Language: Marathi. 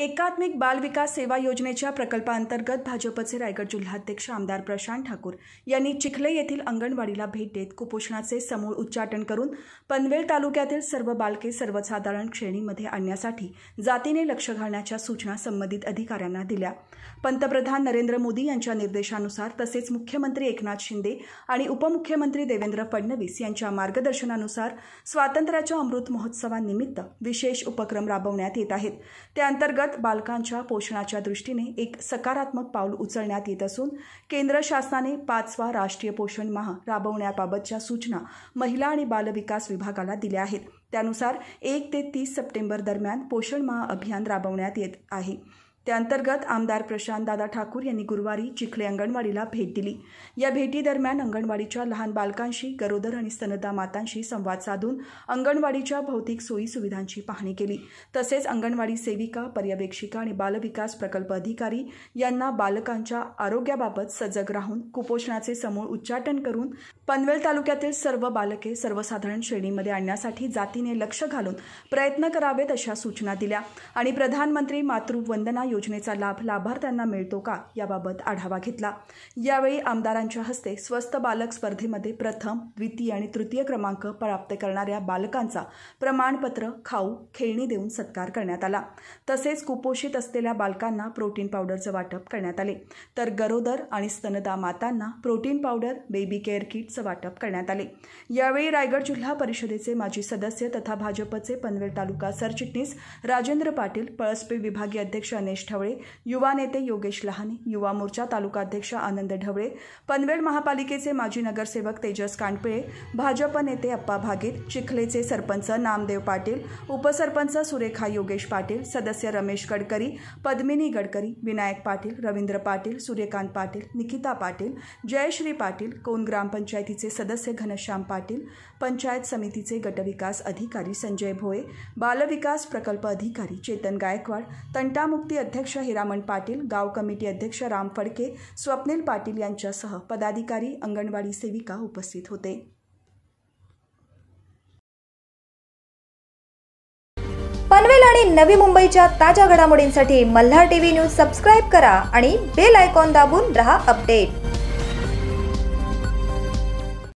एकात्मिक बाल विकास सेवा योजनेच्या प्रकल्पाअंतर्गत भाजपचे रायगड जिल्हाध्यक्ष आमदार प्रशांत ठाकूर यांनी चिखले येथील अंगणवाडीला भेट देत कुपोषणाचे समूळ उच्चाटन करून पनवेल तालुक्यातील सर्व बालके सर्वसाधारण श्रेणीमध्ये आणण्यासाठी जातीने लक्ष घालण्याच्या सूचना संबंधित अधिकाऱ्यांना दिल्या पंतप्रधान नरेंद्र मोदी यांच्या निर्देशानुसार तसेच मुख्यमंत्री एकनाथ शिंदे आणि उपमुख्यमंत्री देवेंद्र फडणवीस यांच्या मार्गदर्शनानुसार स्वातंत्र्याच्या अमृत महोत्सवानिमित्त विशेष उपक्रम राबवण्यात येत आहेत त्याअंतर्गत बालकांच्या पोषणाच्या दृष्टीने एक सकारात्मक पाऊल उचलण्यात येत असून केंद्र शासनाने पाचवा राष्ट्रीय पोषण माह राबवण्याबाबतच्या सूचना महिला आणि बालविकास विभागाला दिल्या आहेत त्यानुसार एक ते तीस सप्टेंबर दरम्यान पोषण महाअभियान राबवण्यात येत आहे त्याअंतर्गत आमदार प्रशांत दादा ठाकूर यांनी गुरुवारी चिखले अंगणवाडीला भेट दिली या भेटीदरम्यान अंगणवाडीच्या लहान बालकांशी गरोदर आणि स्तनदा मातांशी संवाद साधून अंगणवाडीच्या भौतिक सोयी सुविधांची पाहणी केली तसेच अंगणवाडी सेविका पर्यवेक्षिका आणि बालविकास प्रकल्प अधिकारी यांना बालकांच्या आरोग्याबाबत सजग राहून कुपोषणाचे समूळ उच्चाटन करून पनवेल तालुक्यातील सर्व बालके सर्वसाधारण श्रेणीमध्ये आणण्यासाठी जातीने लक्ष घालून प्रयत्न करावेत अशा सूचना दिल्या आणि प्रधानमंत्री मातृवंदना योजनेचा लाभ लाभार्थ्यांना मिळतो का याबाबत आढावा घेतला यावेळी आमदारांच्या हस्ते स्वस्त बालक स्पर्धेमध्ये प्रथम द्वितीय आणि तृतीय क्रमांक प्राप्त करणाऱ्या बालकांचा प्रमाणपत्र खाऊ खेळणी देऊन सत्कार करण्यात आला तसेच कुपोषित असलेल्या बालकांना प्रोटीन पावडरचं वाटप करण्यात आले तर गरोदर आणि स्तनदा मातांना प्रोटीन पावडर बेबी केअर किटचं वाटप करण्यात आले यावेळी रायगड जिल्हा परिषदेचे माजी सदस्य तथा भाजपचे पनवेल तालुका सरचिटणीस राजेंद्र पाटील पळसपे विभागीय अध्यक्ष अनेश गणेश ढवळे युवा नेते योगेश लहाने युवा मोर्चा तालुकाध्यक्ष आनंद ढवळे पनवेल महापालिकेचे माजी नगरसेवक तेजस कांडपिळे भाजप नेते अप्पा भागेर चिखलेचे सरपंच नामदेव पाटील उपसरपंच सुरेखा योगेश पाटील सदस्य रमेश गडकरी पद्मिनी गडकरी विनायक पाटील रवींद्र पाटील सूर्यकांत पाटील निकिता पाटील जयश्री पाटील कोण ग्रामपंचायतीचे सदस्य घनश्याम पाटील पंचायत समितीचे गटविकास अधिकारी संजय भोये बालविकास प्रकल्प अधिकारी चेतन गायकवाड तंटामुक्ती अध्यक्ष हिरामण पाटील गाव कमिटी अध्यक्ष राम फडके स्वप्नील पाटील यांच्यासह पदाधिकारी अंगणवाडी सेविका उपस्थित होते पनवेल आणि नवी मुंबईच्या ताज्या घडामोडींसाठी मल्हार टीव्ही न्यूज सबस्क्राईब करा आणि बेल आयकॉन दाबून रहा अपडेट